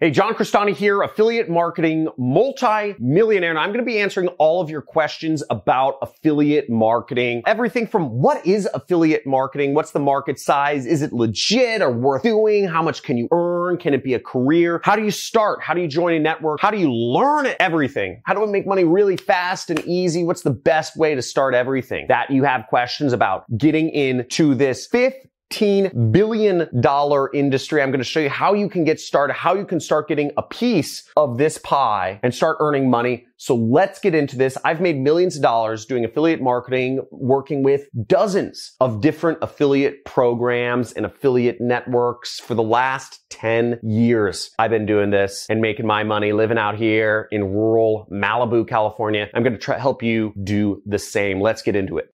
Hey, John Cristani here, affiliate marketing multi-millionaire, and I'm going to be answering all of your questions about affiliate marketing. Everything from what is affiliate marketing? What's the market size? Is it legit or worth doing? How much can you earn? Can it be a career? How do you start? How do you join a network? How do you learn it? everything? How do I make money really fast and easy? What's the best way to start everything? That you have questions about getting into this fifth $15 billion industry. I'm going to show you how you can get started, how you can start getting a piece of this pie and start earning money. So let's get into this. I've made millions of dollars doing affiliate marketing, working with dozens of different affiliate programs and affiliate networks for the last 10 years. I've been doing this and making my money living out here in rural Malibu, California. I'm going to try help you do the same. Let's get into it.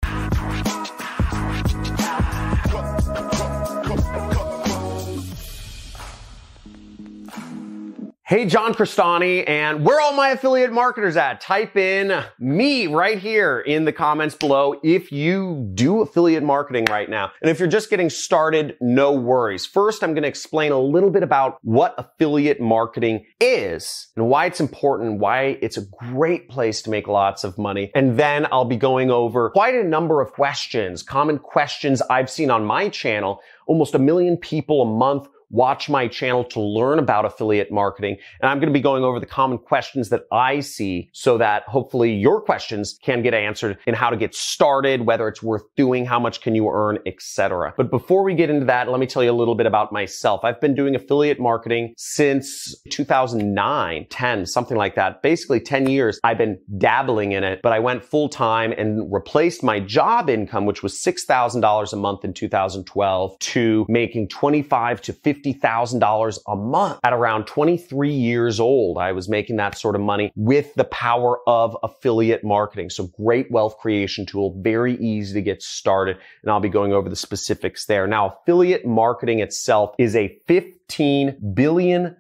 Hey, John Cristani, and where all my affiliate marketers at? Type in me right here in the comments below if you do affiliate marketing right now. And if you're just getting started, no worries. First, I'm going to explain a little bit about what affiliate marketing is and why it's important, why it's a great place to make lots of money. And then I'll be going over quite a number of questions, common questions I've seen on my channel almost a million people a month watch my channel to learn about affiliate marketing. And I'm going to be going over the common questions that I see so that hopefully your questions can get answered in how to get started, whether it's worth doing, how much can you earn, etc. But before we get into that, let me tell you a little bit about myself. I've been doing affiliate marketing since 2009, 10, something like that. Basically 10 years I've been dabbling in it, but I went full time and replaced my job income, which was $6,000 a month in 2012 to making 25 to 50 $50,000 a month at around 23 years old. I was making that sort of money with the power of affiliate marketing. So great wealth creation tool, very easy to get started. And I'll be going over the specifics there. Now, affiliate marketing itself is a 50 $15 billion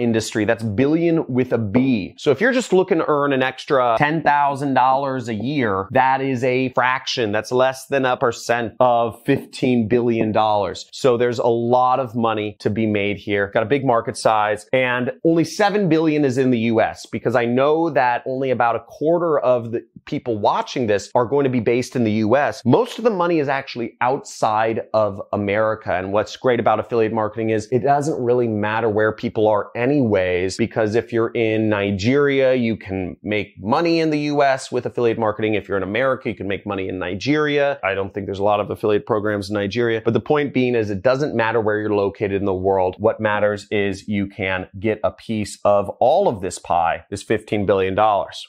industry. That's billion with a B. So if you're just looking to earn an extra $10,000 a year, that is a fraction. That's less than a percent of $15 billion. So there's a lot of money to be made here. Got a big market size and only 7 billion is in the US because I know that only about a quarter of the people watching this are going to be based in the US. Most of the money is actually outside of America. And what's great about affiliate marketing is it doesn't really matter where people are anyways, because if you're in Nigeria, you can make money in the US with affiliate marketing. If you're in America, you can make money in Nigeria. I don't think there's a lot of affiliate programs in Nigeria, but the point being is it doesn't matter where you're located in the world. What matters is you can get a piece of all of this pie, this $15 billion,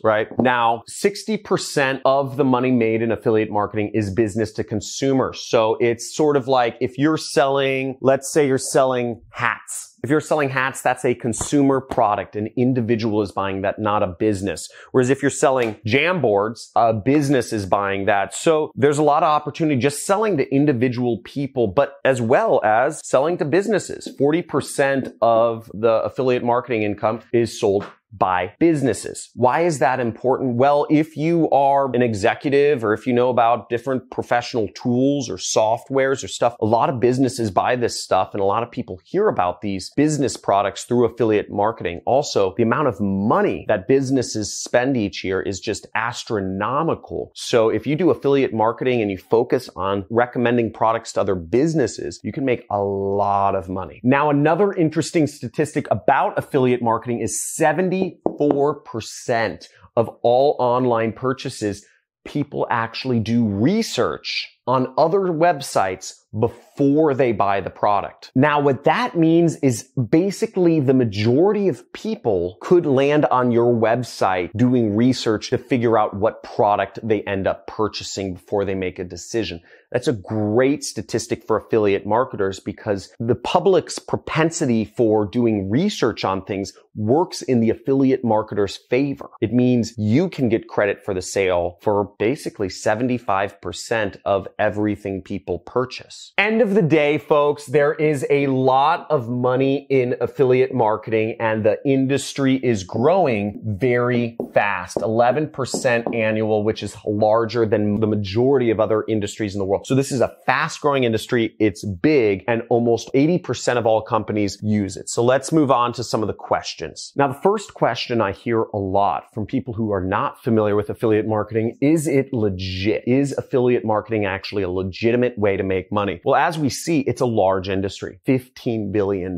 right? Now, 60% of the money made in affiliate marketing is business to consumer. So it's sort of like if you're selling, let's say you're selling hats. If you're selling hats, that's a consumer product. An individual is buying that, not a business. Whereas if you're selling jam boards, a business is buying that. So there's a lot of opportunity just selling to individual people, but as well as selling to businesses. 40% of the affiliate marketing income is sold by businesses. Why is that important? Well, if you are an executive or if you know about different professional tools or softwares or stuff, a lot of businesses buy this stuff and a lot of people hear about these business products through affiliate marketing. Also, the amount of money that businesses spend each year is just astronomical. So if you do affiliate marketing and you focus on recommending products to other businesses, you can make a lot of money. Now, another interesting statistic about affiliate marketing is 70 Forty-four percent of all online purchases, people actually do research on other websites before they buy the product. Now, what that means is basically the majority of people could land on your website doing research to figure out what product they end up purchasing before they make a decision. That's a great statistic for affiliate marketers because the public's propensity for doing research on things works in the affiliate marketer's favor. It means you can get credit for the sale for basically 75% of everything people purchase. End of the day, folks, there is a lot of money in affiliate marketing and the industry is growing very fast. 11% annual, which is larger than the majority of other industries in the world. So this is a fast growing industry. It's big and almost 80% of all companies use it. So let's move on to some of the questions. Now, the first question I hear a lot from people who are not familiar with affiliate marketing is it legit? Is affiliate marketing actually actually a legitimate way to make money? Well, as we see, it's a large industry, $15 billion.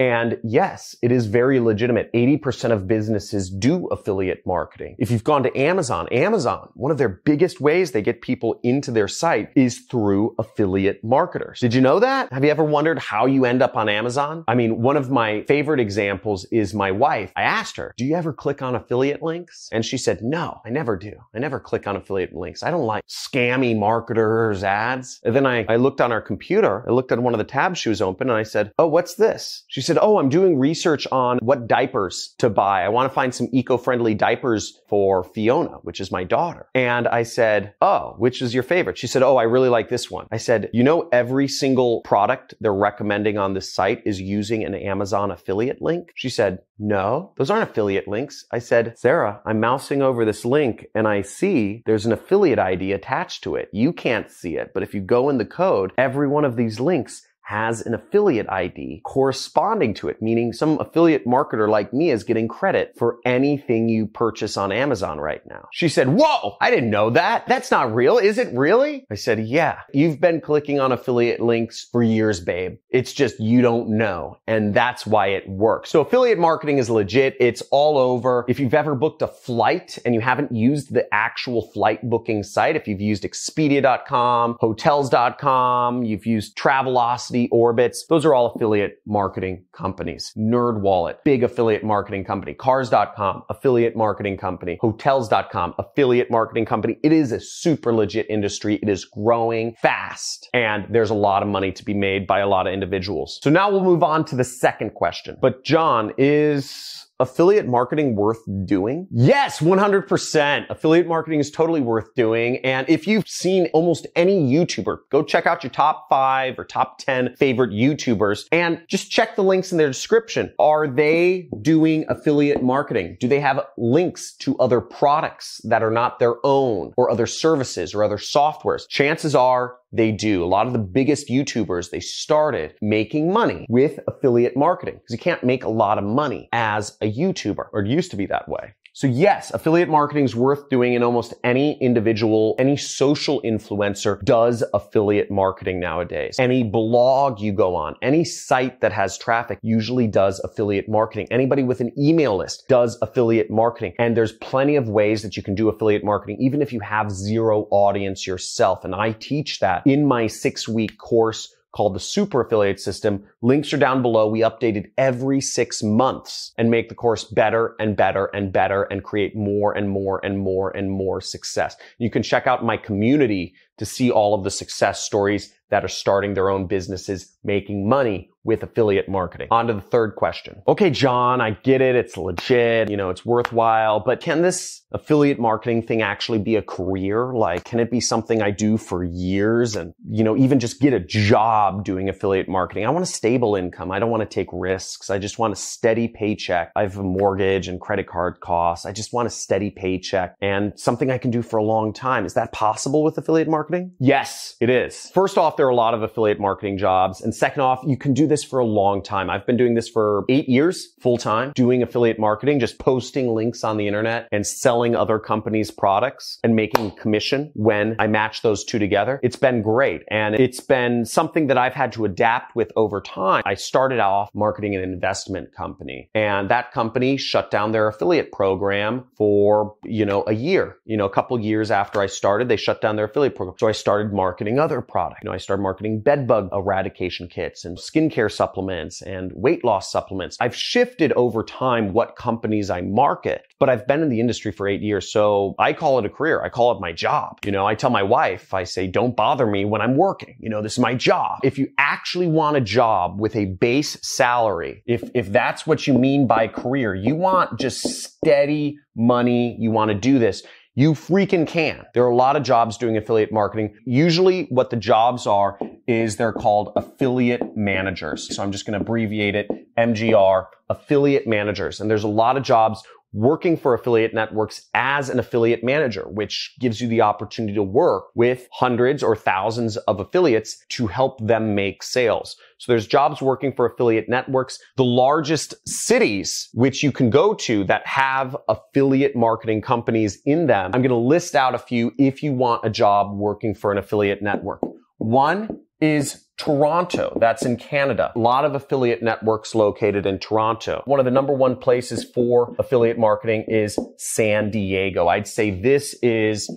And yes, it is very legitimate. 80% of businesses do affiliate marketing. If you've gone to Amazon, Amazon, one of their biggest ways they get people into their site is through affiliate marketers. Did you know that? Have you ever wondered how you end up on Amazon? I mean, one of my favorite examples is my wife. I asked her, do you ever click on affiliate links? And she said, no, I never do. I never click on affiliate links. I don't like scammy marketers ads. And then I, I looked on our computer, I looked on one of the tabs she was open and I said, Oh, what's this? She said, Oh, I'm doing research on what diapers to buy. I want to find some eco-friendly diapers for Fiona, which is my daughter. And I said, Oh, which is your favorite? She said, Oh, I really like this one. I said, You know, every single product they're recommending on this site is using an Amazon affiliate link. She said, no, those aren't affiliate links. I said, Sarah, I'm mousing over this link and I see there's an affiliate ID attached to it. You can't see it, but if you go in the code, every one of these links has an affiliate ID corresponding to it, meaning some affiliate marketer like me is getting credit for anything you purchase on Amazon right now. She said, whoa, I didn't know that. That's not real. Is it really? I said, yeah, you've been clicking on affiliate links for years, babe. It's just you don't know. And that's why it works. So affiliate marketing is legit. It's all over. If you've ever booked a flight and you haven't used the actual flight booking site, if you've used Expedia.com, hotels.com, you've used Travelocity, Orbits. Those are all affiliate marketing companies. Nerd Wallet, big affiliate marketing company. Cars.com, affiliate marketing company. Hotels.com, affiliate marketing company. It is a super legit industry. It is growing fast and there's a lot of money to be made by a lot of individuals. So now we'll move on to the second question. But John, is affiliate marketing worth doing? Yes, 100%. Affiliate marketing is totally worth doing. And if you've seen almost any YouTuber, go check out your top five or top 10 favorite YouTubers and just check the links in their description. Are they doing affiliate marketing? Do they have links to other products that are not their own or other services or other softwares? Chances are they do. A lot of the biggest YouTubers, they started making money with affiliate marketing because you can't make a lot of money as a YouTuber, or it used to be that way. So yes, affiliate marketing is worth doing and almost any individual, any social influencer does affiliate marketing nowadays. Any blog you go on, any site that has traffic usually does affiliate marketing. Anybody with an email list does affiliate marketing. And there's plenty of ways that you can do affiliate marketing, even if you have zero audience yourself. And I teach that in my six week course called the super affiliate system. Links are down below. We update it every six months and make the course better and better and better and create more and more and more and more success. You can check out my community to see all of the success stories that are starting their own businesses making money with affiliate marketing. On to the third question. Okay, John, I get it. It's legit. You know, it's worthwhile, but can this affiliate marketing thing actually be a career? Like, can it be something I do for years and, you know, even just get a job doing affiliate marketing? I want a stable income. I don't want to take risks. I just want a steady paycheck. I have a mortgage and credit card costs. I just want a steady paycheck and something I can do for a long time. Is that possible with affiliate marketing? Yes, it is. First off, there are a lot of affiliate marketing jobs. And second off, you can do this for a long time. I've been doing this for eight years full time, doing affiliate marketing, just posting links on the internet and selling other companies' products and making commission when I match those two together. It's been great. And it's been something that I've had to adapt with over time. I started off marketing an investment company and that company shut down their affiliate program for, you know, a year, you know, a couple years after I started, they shut down their affiliate program. So I started marketing other products. You know, I started started marketing bed bug eradication kits and skincare supplements and weight loss supplements. I've shifted over time what companies I market, but I've been in the industry for eight years. So I call it a career. I call it my job. You know, I tell my wife, I say, don't bother me when I'm working. You know, this is my job. If you actually want a job with a base salary, if, if that's what you mean by career, you want just steady money. You want to do this. You freaking can. There are a lot of jobs doing affiliate marketing. Usually, what the jobs are is they're called affiliate managers. So I'm just going to abbreviate it MGR, affiliate managers. And there's a lot of jobs working for affiliate networks as an affiliate manager, which gives you the opportunity to work with hundreds or thousands of affiliates to help them make sales. So there's jobs working for affiliate networks. The largest cities which you can go to that have affiliate marketing companies in them. I'm going to list out a few if you want a job working for an affiliate network. One is Toronto, that's in Canada. A lot of affiliate networks located in Toronto. One of the number one places for affiliate marketing is San Diego. I'd say this is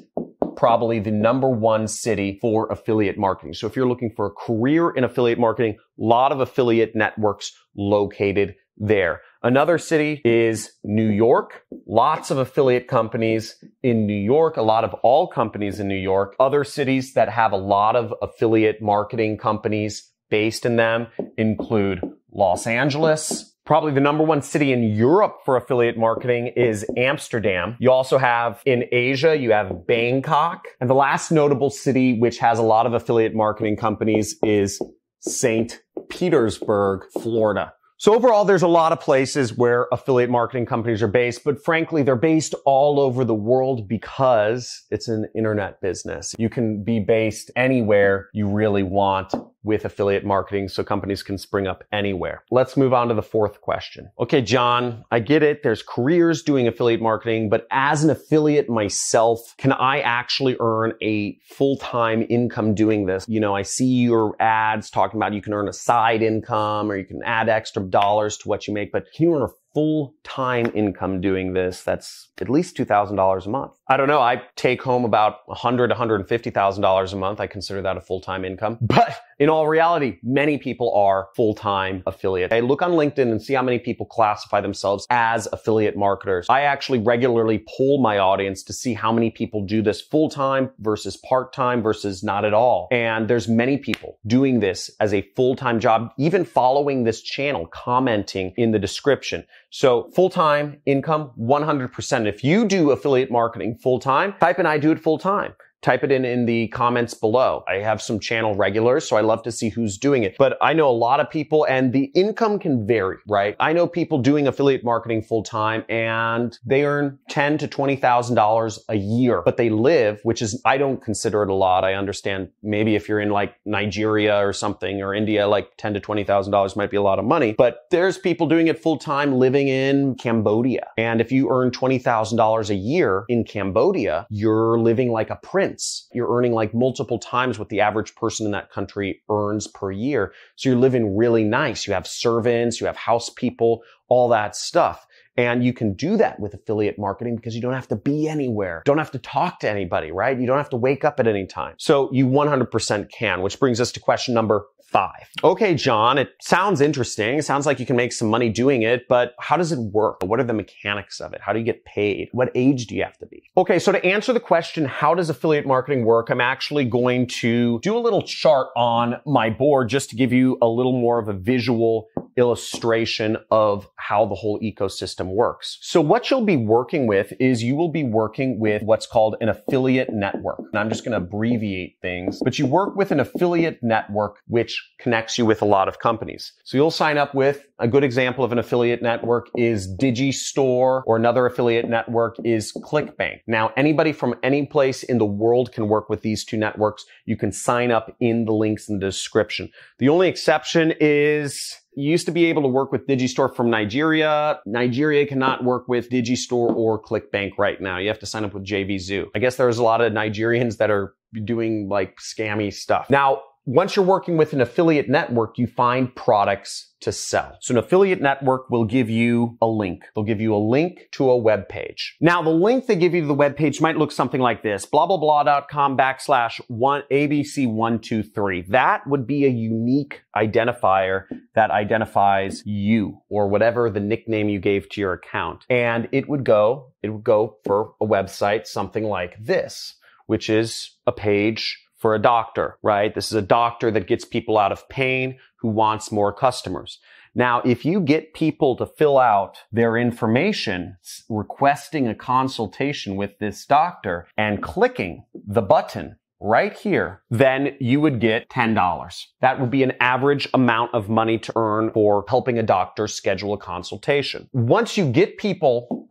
probably the number one city for affiliate marketing. So if you're looking for a career in affiliate marketing, a lot of affiliate networks located there. Another city is New York. Lots of affiliate companies in New York, a lot of all companies in New York. Other cities that have a lot of affiliate marketing companies based in them include Los Angeles, Probably the number one city in Europe for affiliate marketing is Amsterdam. You also have in Asia, you have Bangkok. And the last notable city, which has a lot of affiliate marketing companies, is St. Petersburg, Florida. So overall, there's a lot of places where affiliate marketing companies are based, but frankly, they're based all over the world because it's an internet business. You can be based anywhere you really want with affiliate marketing so companies can spring up anywhere. Let's move on to the fourth question. Okay, John, I get it. There's careers doing affiliate marketing, but as an affiliate myself, can I actually earn a full-time income doing this? You know, I see your ads talking about you can earn a side income or you can add extra dollars to what you make, but can you earn a full-time income doing this that's at least $2,000 a month? I don't know. I take home about 100, 150,000 dollars a month. I consider that a full-time income. But in all reality, many people are full-time affiliate. I look on LinkedIn and see how many people classify themselves as affiliate marketers. I actually regularly poll my audience to see how many people do this full-time versus part-time versus not at all. And there's many people doing this as a full-time job, even following this channel, commenting in the description. So full-time income, 100%. If you do affiliate marketing, full time. Type and I do it full time type it in in the comments below. I have some channel regulars, so I love to see who's doing it. But I know a lot of people and the income can vary, right? I know people doing affiliate marketing full time and they earn 10 to $20,000 a year, but they live, which is, I don't consider it a lot. I understand maybe if you're in like Nigeria or something or India, like 10 to $20,000 might be a lot of money, but there's people doing it full time living in Cambodia. And if you earn $20,000 a year in Cambodia, you're living like a prince you're earning like multiple times what the average person in that country earns per year. So you're living really nice. You have servants, you have house people, all that stuff. And you can do that with affiliate marketing because you don't have to be anywhere. Don't have to talk to anybody, right? You don't have to wake up at any time. So you 100% can, which brings us to question number five. Okay, John, it sounds interesting. It sounds like you can make some money doing it, but how does it work? What are the mechanics of it? How do you get paid? What age do you have to be? Okay, so to answer the question, how does affiliate marketing work? I'm actually going to do a little chart on my board just to give you a little more of a visual illustration of how the whole ecosystem works. So what you'll be working with is you will be working with what's called an affiliate network. And I'm just going to abbreviate things, but you work with an affiliate network, which connects you with a lot of companies. So you'll sign up with a good example of an affiliate network is Digistore or another affiliate network is ClickBank. Now, anybody from any place in the world can work with these two networks. You can sign up in the links in the description. The only exception is you used to be able to work with Digistore from Nigeria. Nigeria cannot work with Digistore or ClickBank right now. You have to sign up with JVZoo. I guess there's a lot of Nigerians that are doing like scammy stuff. Now, once you're working with an affiliate network, you find products to sell. So an affiliate network will give you a link. They'll give you a link to a web page. Now the link they give you to the web page might look something like this, blah, blah, blah.com backslash one ABC123. That would be a unique identifier that identifies you or whatever the nickname you gave to your account. And it would go, it would go for a website, something like this, which is a page for a doctor, right? This is a doctor that gets people out of pain who wants more customers. Now, if you get people to fill out their information requesting a consultation with this doctor and clicking the button right here, then you would get $10. That would be an average amount of money to earn for helping a doctor schedule a consultation. Once you get people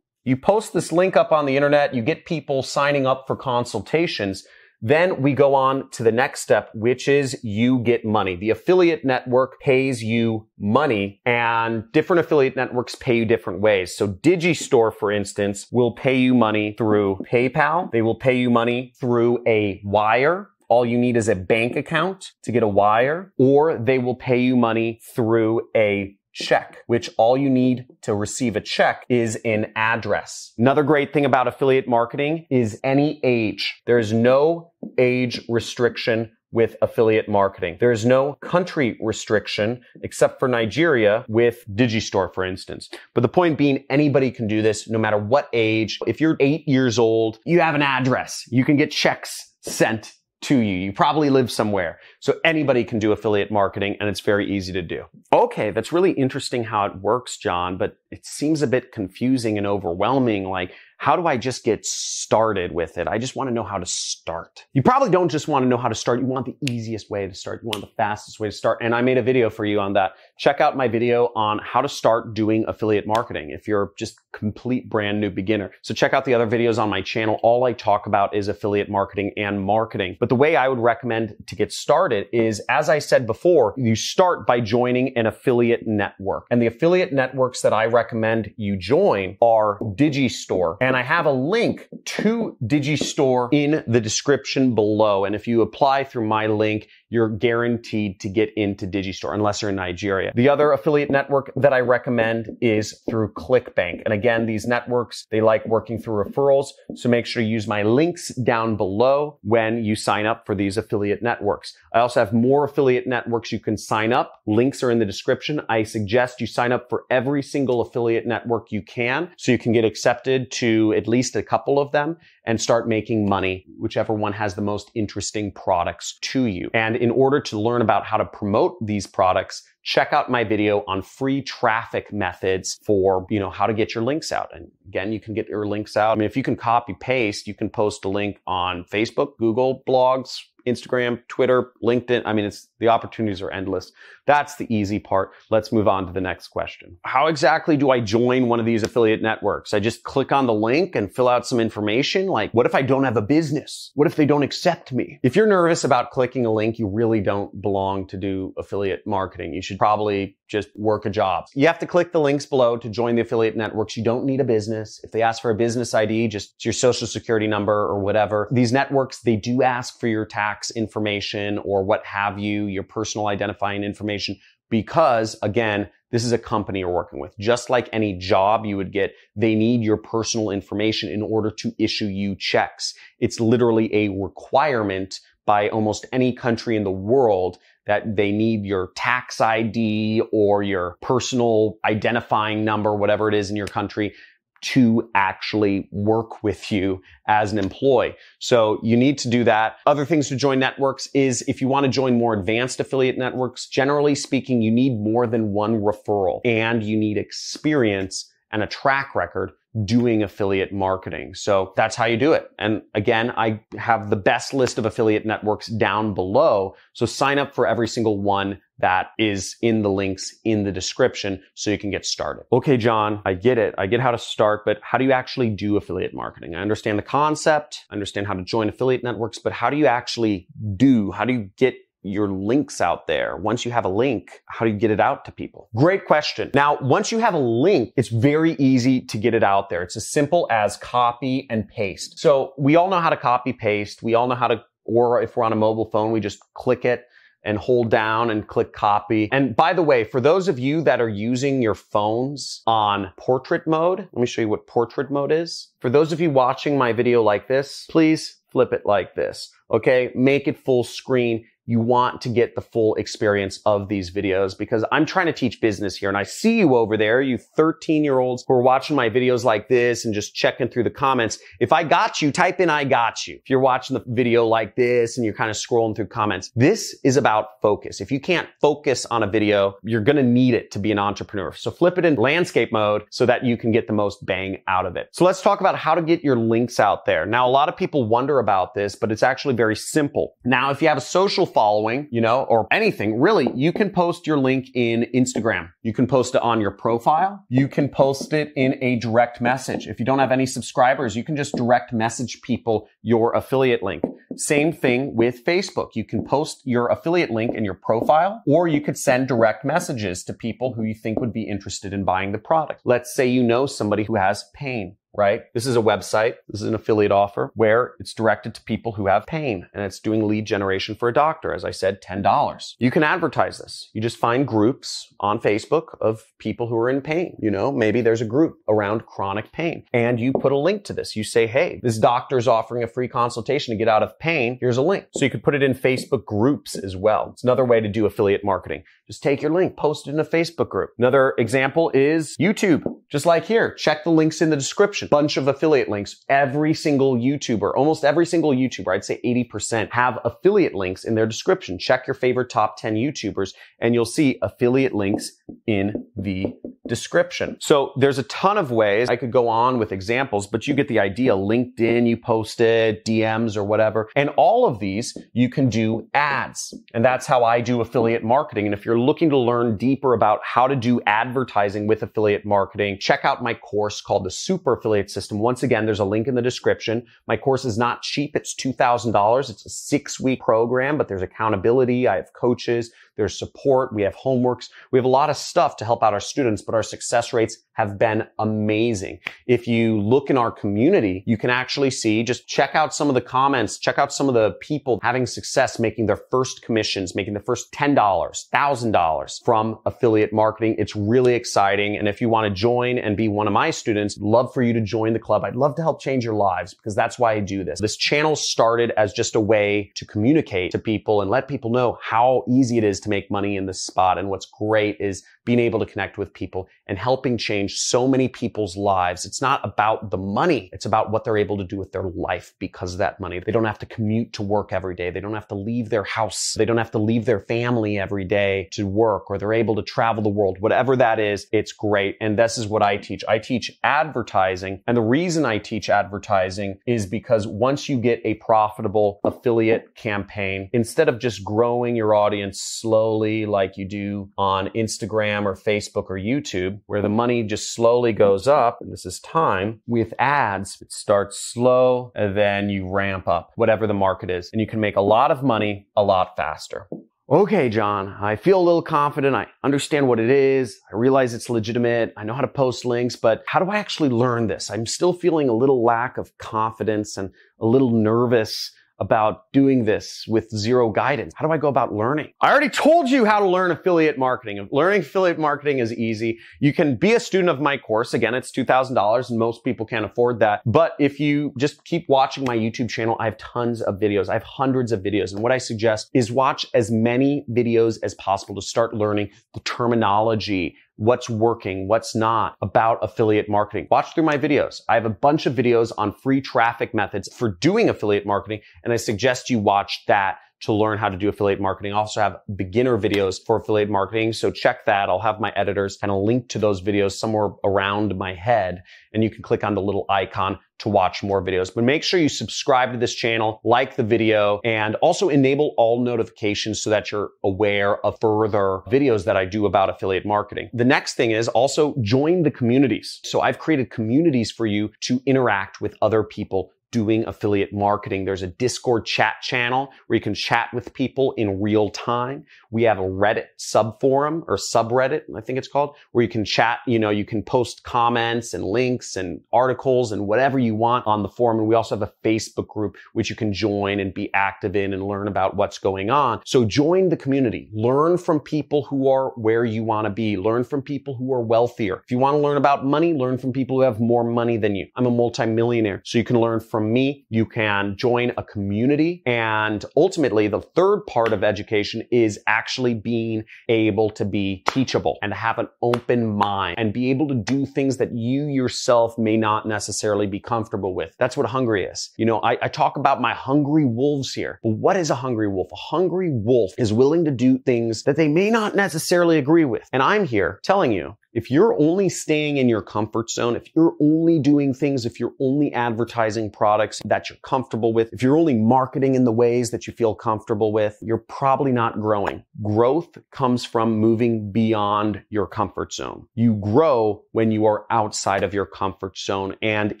you post this link up on the internet, you get people signing up for consultations, then we go on to the next step, which is you get money. The affiliate network pays you money and different affiliate networks pay you different ways. So Digistore, for instance, will pay you money through PayPal. They will pay you money through a wire. All you need is a bank account to get a wire or they will pay you money through a check, which all you need to receive a check is an address. Another great thing about affiliate marketing is any age. There is no age restriction with affiliate marketing. There is no country restriction except for Nigeria with Digistore, for instance. But the point being, anybody can do this no matter what age. If you're eight years old, you have an address. You can get checks sent to you. You probably live somewhere. So anybody can do affiliate marketing and it's very easy to do. Okay, that's really interesting how it works, John, but it seems a bit confusing and overwhelming. Like, how do I just get started with it? I just want to know how to start. You probably don't just want to know how to start. You want the easiest way to start. You want the fastest way to start. And I made a video for you on that. Check out my video on how to start doing affiliate marketing if you're just complete brand new beginner. So check out the other videos on my channel. All I talk about is affiliate marketing and marketing. But the way I would recommend to get started is, as I said before, you start by joining an affiliate network. And the affiliate networks that I recommend you join are Digistore and I have a link to Digistore in the description below. And if you apply through my link, you're guaranteed to get into Digistore unless you're in Nigeria. The other affiliate network that I recommend is through ClickBank. And again, these networks, they like working through referrals. So make sure you use my links down below when you sign up for these affiliate networks. I also have more affiliate networks you can sign up. Links are in the description. I suggest you sign up for every single affiliate network you can so you can get accepted to at least a couple of them and start making money, whichever one has the most interesting products to you. And in order to learn about how to promote these products, check out my video on free traffic methods for, you know, how to get your links out. And again, you can get your links out. I mean, if you can copy paste, you can post a link on Facebook, Google, blogs, Instagram, Twitter, LinkedIn. I mean, it's the opportunities are endless. That's the easy part. Let's move on to the next question. How exactly do I join one of these affiliate networks? I just click on the link and fill out some information. Like, what if I don't have a business? What if they don't accept me? If you're nervous about clicking a link, you really don't belong to do affiliate marketing. You should probably just work a job. You have to click the links below to join the affiliate networks. You don't need a business. If they ask for a business ID, just your social security number or whatever. These networks, they do ask for your tax information or what have you, your personal identifying information information because again, this is a company you're working with. Just like any job you would get, they need your personal information in order to issue you checks. It's literally a requirement by almost any country in the world that they need your tax ID or your personal identifying number, whatever it is in your country to actually work with you as an employee. So you need to do that. Other things to join networks is if you want to join more advanced affiliate networks, generally speaking, you need more than one referral and you need experience and a track record doing affiliate marketing. So that's how you do it. And again, I have the best list of affiliate networks down below. So sign up for every single one that is in the links in the description so you can get started. Okay, John, I get it. I get how to start, but how do you actually do affiliate marketing? I understand the concept, I understand how to join affiliate networks, but how do you actually do? How do you get your links out there. Once you have a link, how do you get it out to people? Great question. Now, once you have a link, it's very easy to get it out there. It's as simple as copy and paste. So we all know how to copy paste. We all know how to, or if we're on a mobile phone, we just click it and hold down and click copy. And by the way, for those of you that are using your phones on portrait mode, let me show you what portrait mode is. For those of you watching my video like this, please flip it like this. Okay. Make it full screen you want to get the full experience of these videos because I'm trying to teach business here. And I see you over there, you 13 year olds who are watching my videos like this and just checking through the comments. If I got you, type in I got you. If you're watching the video like this and you're kind of scrolling through comments, this is about focus. If you can't focus on a video, you're going to need it to be an entrepreneur. So flip it in landscape mode so that you can get the most bang out of it. So let's talk about how to get your links out there. Now, a lot of people wonder about this, but it's actually very simple. Now, if you have a social following, you know, or anything really, you can post your link in Instagram. You can post it on your profile. You can post it in a direct message. If you don't have any subscribers, you can just direct message people your affiliate link. Same thing with Facebook. You can post your affiliate link in your profile, or you could send direct messages to people who you think would be interested in buying the product. Let's say you know somebody who has pain right? This is a website. This is an affiliate offer where it's directed to people who have pain and it's doing lead generation for a doctor. As I said, $10. You can advertise this. You just find groups on Facebook of people who are in pain. You know, maybe there's a group around chronic pain and you put a link to this. You say, Hey, this doctor's offering a free consultation to get out of pain. Here's a link. So you could put it in Facebook groups as well. It's another way to do affiliate marketing. Just take your link, post it in a Facebook group. Another example is YouTube. Just like here, check the links in the description. Bunch of affiliate links. Every single YouTuber, almost every single YouTuber, I'd say 80% have affiliate links in their description. Check your favorite top 10 YouTubers and you'll see affiliate links in the description. So there's a ton of ways I could go on with examples, but you get the idea. LinkedIn, you post it, DMs or whatever. And all of these you can do ads. And that's how I do affiliate marketing. And if you're you're looking to learn deeper about how to do advertising with affiliate marketing, check out my course called the Super Affiliate System. Once again, there's a link in the description. My course is not cheap. It's $2,000. It's a six week program, but there's accountability. I have coaches. There's support. We have homeworks. We have a lot of stuff to help out our students, but our success rates have been amazing. If you look in our community, you can actually see, just check out some of the comments, check out some of the people having success making their first commissions, making the first $10, $1,000 from affiliate marketing. It's really exciting. And if you want to join and be one of my students, love for you to join the club. I'd love to help change your lives because that's why I do this. This channel started as just a way to communicate to people and let people know how easy it is to to make money in this spot. And what's great is being able to connect with people and helping change so many people's lives. It's not about the money. It's about what they're able to do with their life because of that money. They don't have to commute to work every day. They don't have to leave their house. They don't have to leave their family every day to work or they're able to travel the world. Whatever that is, it's great. And this is what I teach. I teach advertising. And the reason I teach advertising is because once you get a profitable affiliate campaign, instead of just growing your audience slowly like you do on Instagram, Instagram or Facebook or YouTube, where the money just slowly goes up, and this is time, with ads, it starts slow and then you ramp up whatever the market is, and you can make a lot of money a lot faster. Okay, John, I feel a little confident. I understand what it is. I realize it's legitimate. I know how to post links, but how do I actually learn this? I'm still feeling a little lack of confidence and a little nervous about doing this with zero guidance? How do I go about learning? I already told you how to learn affiliate marketing. Learning affiliate marketing is easy. You can be a student of my course. Again, it's $2,000 and most people can't afford that. But if you just keep watching my YouTube channel, I have tons of videos. I have hundreds of videos. And what I suggest is watch as many videos as possible to start learning the terminology what's working, what's not about affiliate marketing. Watch through my videos. I have a bunch of videos on free traffic methods for doing affiliate marketing, and I suggest you watch that to learn how to do affiliate marketing. I also have beginner videos for affiliate marketing. So check that. I'll have my editors kind of link to those videos somewhere around my head and you can click on the little icon to watch more videos. But make sure you subscribe to this channel, like the video, and also enable all notifications so that you're aware of further videos that I do about affiliate marketing. The next thing is also join the communities. So I've created communities for you to interact with other people doing affiliate marketing. There's a Discord chat channel where you can chat with people in real time. We have a Reddit subforum or subreddit, I think it's called, where you can chat, you know, you can post comments and links and articles and whatever you want on the forum. And we also have a Facebook group, which you can join and be active in and learn about what's going on. So join the community. Learn from people who are where you want to be. Learn from people who are wealthier. If you want to learn about money, learn from people who have more money than you. I'm a multimillionaire, so you can learn from from me. You can join a community. And ultimately, the third part of education is actually being able to be teachable and have an open mind and be able to do things that you yourself may not necessarily be comfortable with. That's what hungry is. You know, I, I talk about my hungry wolves here, but what is a hungry wolf? A hungry wolf is willing to do things that they may not necessarily agree with. And I'm here telling you if you're only staying in your comfort zone, if you're only doing things, if you're only advertising products that you're comfortable with, if you're only marketing in the ways that you feel comfortable with, you're probably not growing. Growth comes from moving beyond your comfort zone. You grow when you are outside of your comfort zone. And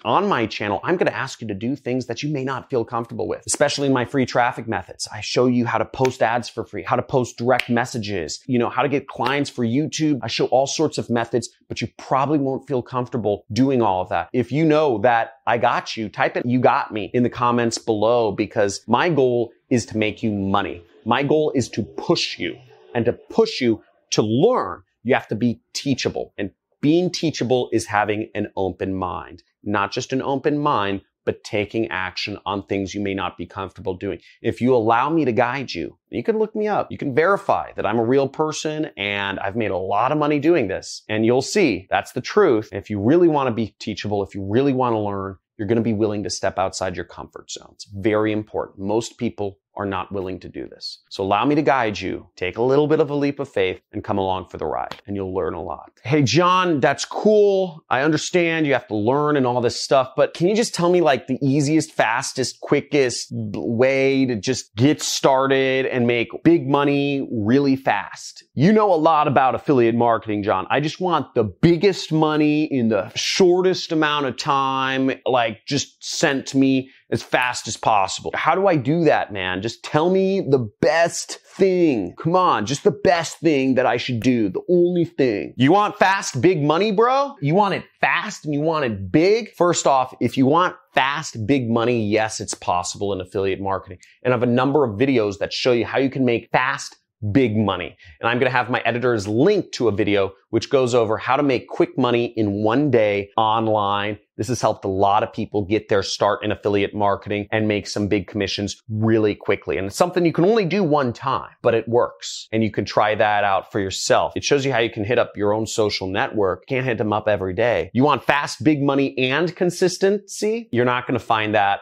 on my channel, I'm going to ask you to do things that you may not feel comfortable with, especially in my free traffic methods. I show you how to post ads for free, how to post direct messages, you know, how to get clients for YouTube. I show all sorts of methods, but you probably won't feel comfortable doing all of that. If you know that I got you, type it, you got me in the comments below because my goal is to make you money. My goal is to push you and to push you to learn. You have to be teachable and being teachable is having an open mind, not just an open mind, but taking action on things you may not be comfortable doing. If you allow me to guide you, you can look me up. You can verify that I'm a real person and I've made a lot of money doing this. And you'll see that's the truth. If you really want to be teachable, if you really want to learn, you're going to be willing to step outside your comfort zone. It's very important. Most people are not willing to do this. So allow me to guide you. Take a little bit of a leap of faith and come along for the ride, and you'll learn a lot. Hey, John, that's cool. I understand you have to learn and all this stuff, but can you just tell me like the easiest, fastest, quickest way to just get started and make big money really fast? You know a lot about affiliate marketing, John. I just want the biggest money in the shortest amount of time, like just sent to me as fast as possible. How do I do that, man? Just tell me the best thing. Come on, just the best thing that I should do. The only thing. You want fast, big money, bro? You want it fast and you want it big? First off, if you want fast, big money, yes, it's possible in affiliate marketing. And I have a number of videos that show you how you can make fast, big money. And I'm going to have my editors link to a video which goes over how to make quick money in one day online. This has helped a lot of people get their start in affiliate marketing and make some big commissions really quickly. And it's something you can only do one time, but it works. And you can try that out for yourself. It shows you how you can hit up your own social network. Can't hit them up every day. You want fast, big money and consistency? You're not going to find that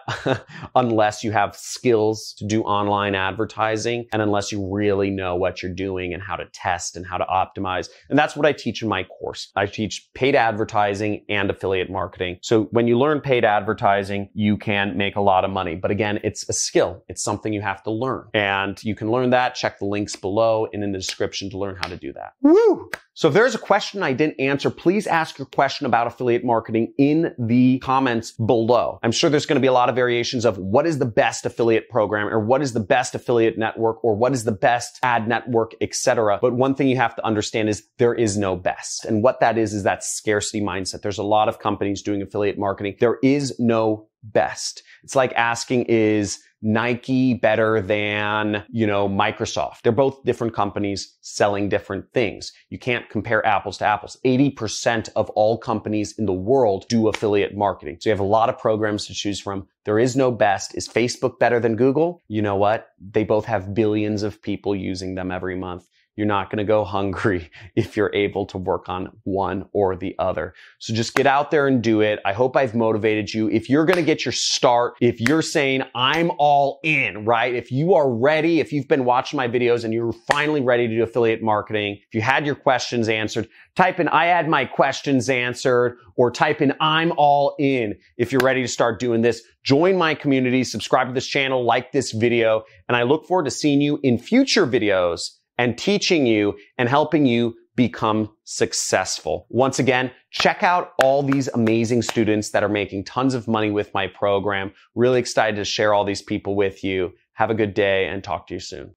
unless you have skills to do online advertising and unless you really know what you're doing and how to test and how to optimize. And that's what I teach in my course. I teach paid advertising and affiliate marketing. So when you learn paid advertising, you can make a lot of money. But again, it's a skill. It's something you have to learn. And you can learn that. Check the links below and in the description to learn how to do that. Woo! So if there's a question I didn't answer, please ask your question about affiliate marketing in the comments below. I'm sure there's going to be a lot of variations of what is the best affiliate program or what is the best affiliate network or what is the best ad network, etc. But one thing you have to understand is there is no know best. And what that is, is that scarcity mindset. There's a lot of companies doing affiliate marketing. There is no best. It's like asking is Nike better than, you know, Microsoft? They're both different companies selling different things. You can't compare apples to apples. 80% of all companies in the world do affiliate marketing. So you have a lot of programs to choose from. There is no best. Is Facebook better than Google? You know what? They both have billions of people using them every month. You're not going to go hungry if you're able to work on one or the other. So just get out there and do it. I hope I've motivated you. If you're going to get your start, if you're saying I'm all in, right? If you are ready, if you've been watching my videos and you're finally ready to do affiliate marketing, if you had your questions answered, type in I had my questions answered or type in I'm all in if you're ready to start doing this. Join my community, subscribe to this channel, like this video, and I look forward to seeing you in future videos and teaching you and helping you become successful. Once again, check out all these amazing students that are making tons of money with my program. Really excited to share all these people with you. Have a good day and talk to you soon.